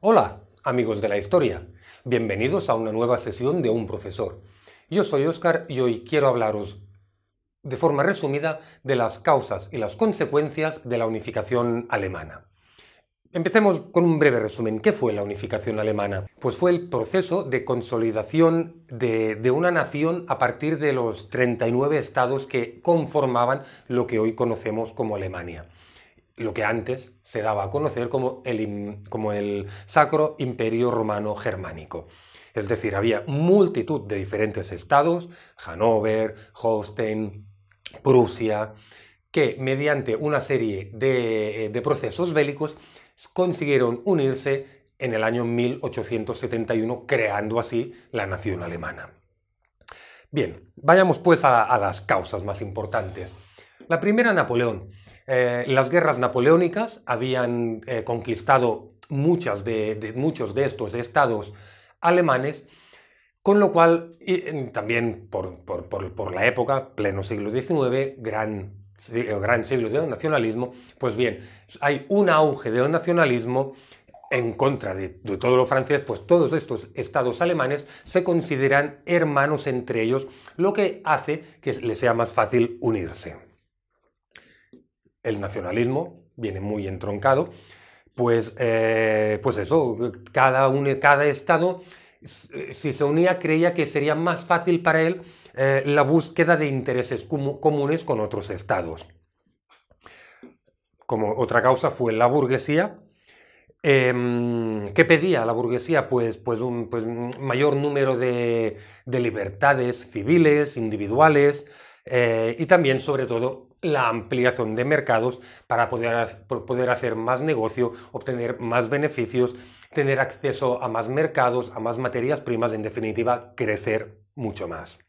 Hola, amigos de la historia. Bienvenidos a una nueva sesión de Un Profesor. Yo soy Oscar y hoy quiero hablaros de forma resumida de las causas y las consecuencias de la unificación alemana. Empecemos con un breve resumen. ¿Qué fue la unificación alemana? Pues fue el proceso de consolidación de, una nación a partir de los 39 estados que conformaban lo que hoy conocemos como Alemania lo que antes se daba a conocer como el, Sacro Imperio Romano Germánico. Es decir, había multitud de diferentes estados, Hannover, Holstein, Prusia, que mediante una serie de, eh, procesos bélicos consiguieron unirse en el año 1871, creando así la nación alemana. Bien, vayamos pues a las causas más importantes. La primera, Napoleón. Eh, las guerras napoleónicas habían eh, conquistado muchos de estos estados alemanes, con lo cual, también por, la época, pleno siglo XIX, eh, gran, siglo de nacionalismo, pues bien, hay un auge de nacionalismo en contra de, de, todo lo francés, pues todos estos estados alemanes se consideran hermanos entre ellos, lo que hace que les sea más fácil unirse el nacionalismo viene muy entroncado, pues, eh, pues eso, cada, cada Estado, si se unía, creía que sería más fácil para él eh, la búsqueda de intereses comunes con otros Estados. Como otra causa fue la burguesía. Em, ¿Qué pedía la burguesía? Pues, pues, un, pues mayor número de libertades civiles, individuales, eh, y también, sobre todo, la ampliación de mercados para poder, poder hacer más negocio, obtener más beneficios, tener acceso a más mercados, a más materias primas, en definitiva, crecer mucho más.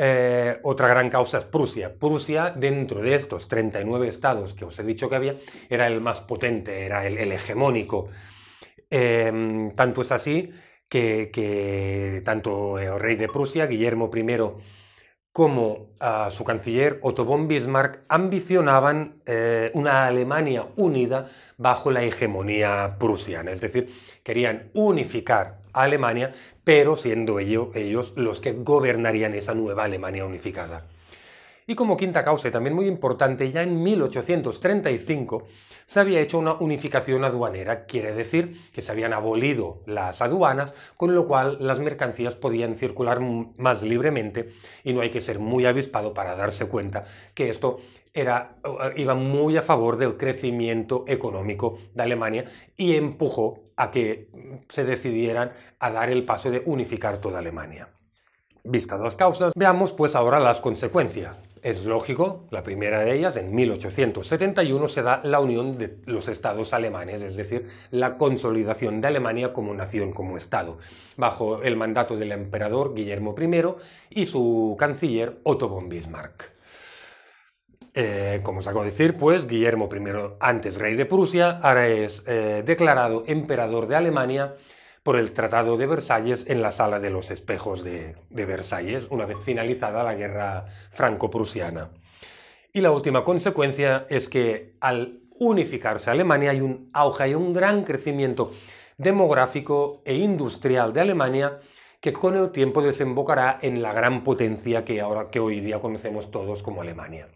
Eh, otra gran causa es Prusia. Prusia, dentro de estos 39 estados que os he dicho que había, era el más potente, era el, hegemónico. Em, tanto es así que tanto el rey de Prusia, Guillermo I, como su canciller Otto von Bismarck ambicionaban eh, una Alemania unida bajo la hegemonía prusiana. Es decir, querían unificar Alemania, pero siendo ellos los que gobernarían esa nueva Alemania unificada. Y como quinta causa, y también muy importante, ya en 1835 se había hecho una unificación aduanera, quiere decir que se habían abolido las aduanas, con lo cual las mercancías podían circular más libremente y no hay que ser muy avispado para darse cuenta que esto era, iba muy a favor del crecimiento económico de Alemania y empujó a que se decidieran a dar el paso de unificar toda Alemania. Vistas las causas, veamos pues ahora las consecuencias. Es lógico, la primera de ellas, en 1871 se da la unión de los estados alemanes, es decir, la consolidación de Alemania como nación, como estado, bajo el mandato del emperador Guillermo I y su canciller Otto von Bismarck. Eh, como os acabo de decir, pues Guillermo I, antes rey de Prusia, ahora es eh, declarado emperador de Alemania por el Tratado de Versalles en la Sala de los Espejos de, Versalles, una vez finalizada la guerra franco-prusiana. Y la última consecuencia es que al unificarse Alemania hay un auge, y un gran crecimiento demográfico e industrial de Alemania que con el tiempo desembocará en la gran potencia que ahora que hoy día conocemos todos como Alemania.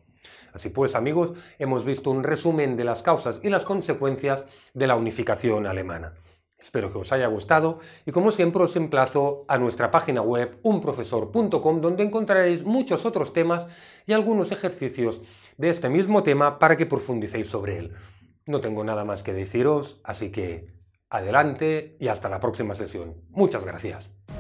Así pues, amigos, hemos visto un resumen de las causas y las consecuencias de la unificación alemana. Espero que os haya gustado y como siempre os emplazo a nuestra página web unprofesor.com donde encontraréis muchos otros temas y algunos ejercicios de este mismo tema para que profundicéis sobre él. No tengo nada más que deciros, así que adelante y hasta la próxima sesión. Muchas gracias.